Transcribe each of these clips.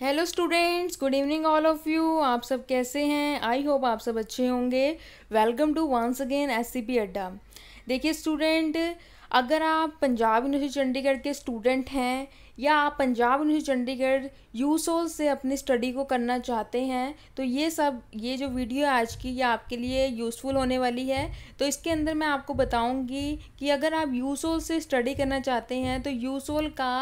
hello students good evening all of you आप सब कैसे हैं आई होप आप सब अच्छे होंगे welcome to once again S C P Adda देखिए स्टूडेंट अगर आप पंजाब यूनिवर्सिटी चंडीगढ़ के स्टूडेंट हैं या आप पंजाब यूनिवर्सिटी चंडीगढ़ यूसोल से अपनी स्टडी को करना चाहते हैं तो ये सब ये जो वीडियो आज की ये आपके लिए यूज़फुल होने वाली है तो इसके अंदर मैं आपको बताऊंगी कि अगर आप यूसोल से स्टडी करना चाहते हैं तो यूसोल का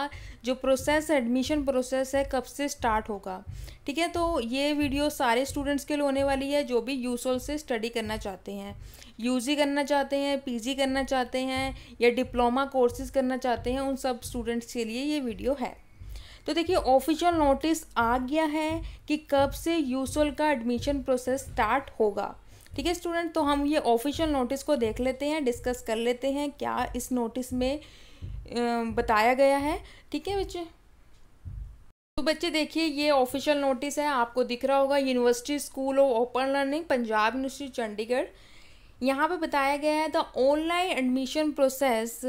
जो प्रोसेस एडमिशन प्रोसेस है कब से स्टार्ट होगा ठीक है तो ये वीडियो सारे स्टूडेंट्स के लिए होने वाली है जो भी यूसोल से स्टडी करना चाहते हैं यू करना चाहते हैं पी करना चाहते हैं या डिप्लोमा कोर्सेज करना चाहते हैं उन सब स्टूडेंट्स के लिए ये वीडियो है तो देखिए ऑफिशियल नोटिस आ गया है कि कब से यूसोल का एडमिशन प्रोसेस स्टार्ट होगा ठीक है स्टूडेंट तो हम ये ऑफिशियल नोटिस को देख लेते हैं डिस्कस कर लेते हैं क्या इस नोटिस में बताया गया है ठीक है बच्चे तो बच्चे देखिए ये ऑफिशियल नोटिस है आपको दिख रहा होगा university school of open learning Punjab university Chandigarh यहाँ पे बताया गया है the online admission process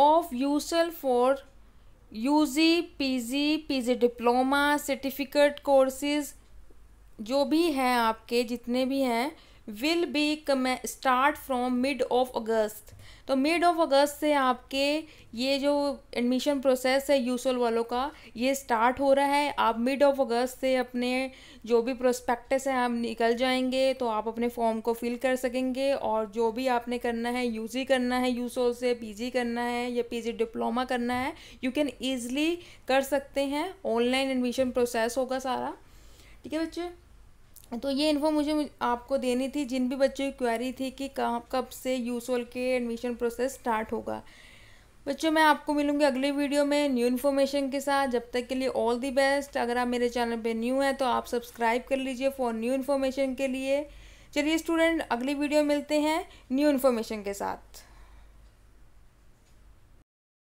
of यूसल for U G P G P G diploma certificate courses जो भी हैं आपके जितने भी हैं will be start from mid of August तो मिड ऑफ अगस्त से आपके ये जो एडमिशन प्रोसेस है यूसोल वालों का ये स्टार्ट हो रहा है आप मिड ऑफ अगस्त से अपने जो भी प्रोस्पेक्टस है आप निकल जाएंगे तो आप अपने फॉर्म को फिल कर सकेंगे और जो भी आपने करना है जी करना है यूसोल से जी करना है या जी डिप्लोमा करना है यू कैन ईजली कर सकते हैं ऑनलाइन एडमिशन प्रोसेस होगा सारा ठीक है बच्चे तो ये इन्फो मुझे आपको देनी थी जिन भी बच्चों की क्वारी थी कि कब कब से यूसोल के एडमिशन प्रोसेस स्टार्ट होगा बच्चों मैं आपको मिलूंगी अगले वीडियो में न्यू इन्फॉर्मेशन के साथ जब तक के लिए ऑल दी बेस्ट अगर आप मेरे चैनल पे न्यू हैं तो आप सब्सक्राइब कर लीजिए फॉर न्यू इन्फॉर्मेशन के लिए चलिए स्टूडेंट अगली वीडियो मिलते हैं न्यू इन्फॉर्मेशन के साथ